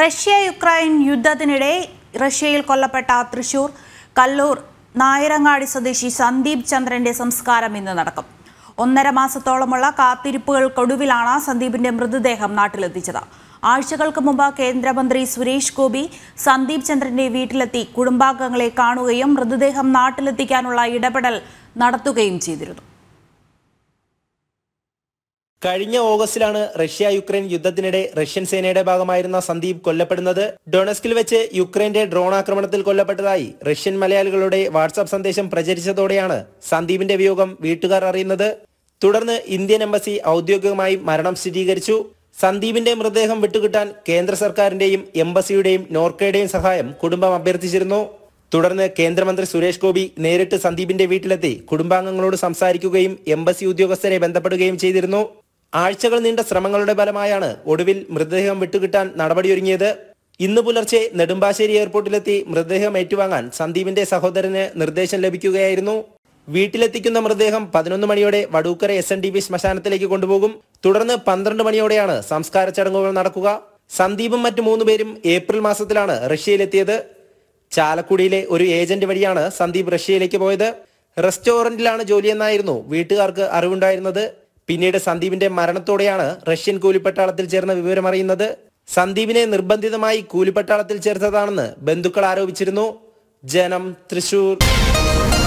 Russia Ukraine യുദ്ധത്തിനിടെ റഷ്യയിൽ കൊല്ലപ്പെട്ട തൃശൂർ കല്ലൂർ നായരങ്ങാടി സ്വദേശി സന്ദീപ് ചന്ദ്രന്റെ സംസ്കാരം ഇന്ന് നടക്കും ഒന്നര മാസത്തോളമുള്ള കാത്തിരിപ്പുകൾക്കൊടുവിലാണ് സന്ദീപിന്റെ മൃതദേഹം നാട്ടിലെത്തിച്ചത് ആഴ്ചകൾക്ക് മുമ്പ് കേന്ദ്രമന്ത്രി സുരേഷ് ഗോപി സന്ദീപ് ചന്ദ്രന്റെ വീട്ടിലെത്തി കുടുംബാംഗങ്ങളെ കാണുകയും മൃതദേഹം നാട്ടിലെത്തിക്കാനുള്ള ഇടപെടൽ നടത്തുകയും ചെയ്തിരുന്നു കഴിഞ്ഞ ഓഗസ്റ്റിലാണ് റഷ്യ യുക്രൈൻ യുദ്ധത്തിനിടെ റഷ്യൻ സേനയുടെ ഭാഗമായിരുന്ന സന്ദീപ് കൊല്ലപ്പെടുന്നത് ഡൊണസ്കിൽ വെച്ച് യുക്രൈന്റെ ഡ്രോൺ ആക്രമണത്തിൽ കൊല്ലപ്പെട്ടതായി റഷ്യൻ മലയാളികളുടെ വാട്സാപ്പ് സന്ദേശം പ്രചരിച്ചതോടെയാണ് സന്ദീപിന്റെ വിയോഗം വീട്ടുകാർ അറിയുന്നത് തുടർന്ന് ഇന്ത്യൻ എംബസി ഔദ്യോഗികമായി മരണം സ്ഥിരീകരിച്ചു സന്ദീപിന്റെ മൃതദേഹം വിട്ടുകിട്ടാൻ കേന്ദ്ര സർക്കാരിന്റെയും എംബസിയുടെയും നോർക്കയുടെയും സഹായം കുടുംബം അഭ്യർത്ഥിച്ചിരുന്നു തുടർന്ന് കേന്ദ്രമന്ത്രി സുരേഷ് ഗോപി നേരിട്ട് സന്ദീപിന്റെ വീട്ടിലെത്തി കുടുംബാംഗങ്ങളോട് സംസാരിക്കുകയും എംബസി ഉദ്യോഗസ്ഥരെ ബന്ധപ്പെടുകയും ചെയ്തിരുന്നു ആഴ്ചകൾ നീണ്ട ശ്രമങ്ങളുടെ ഫലമായാണ് ഒടുവിൽ മൃതദേഹം വിട്ടുകിട്ടാൻ നടപടിയൊരുങ്ങിയത് ഇന്ന് പുലർച്ചെ നെടുമ്പാശ്ശേരി എയർപോർട്ടിലെത്തി മൃതദേഹം ഏറ്റുവാങ്ങാൻ സന്ദീപിന്റെ സഹോദരന് നിർദ്ദേശം ലഭിക്കുകയായിരുന്നു വീട്ടിലെത്തിക്കുന്ന മൃതദേഹം പതിനൊന്ന് മണിയോടെ Vadookkara S N D B ശ്മശാനത്തിലേക്ക് കൊണ്ടുപോകും തുടർന്ന് പന്ത്രണ്ട് മണിയോടെയാണ് സംസ്കാര ചടങ്ങുകൾ നടക്കുക സന്ദീപും മറ്റു മൂന്ന് പേരും ഏപ്രിൽ മാസത്തിലാണ് റഷ്യയിലെത്തിയത് ചാലക്കുടിയിലെ ഒരു ഏജന്റ് വഴിയാണ് സന്ദീപ് റഷ്യയിലേക്ക് പോയത് റെസ്റ്റോറന്റിലാണ് ജോലിയെന്നായിരുന്നു വീട്ടുകാർക്ക് അറിവുണ്ടായിരുന്നത് പിന്നീട് സന്ദീപിന്റെ മരണത്തോടെയാണ് റഷ്യൻ കൂലിപ്പട്ടാളത്തിൽ ചേർന്ന വിവരമറിയുന്നത് സന്ദീപിനെ നിർബന്ധിതമായി കൂലിപ്പട്ടാളത്തിൽ ചേർത്തതാണെന്ന് ബന്ധുക്കൾ ആരോപിച്ചിരുന്നു ജനം തൃശൂർ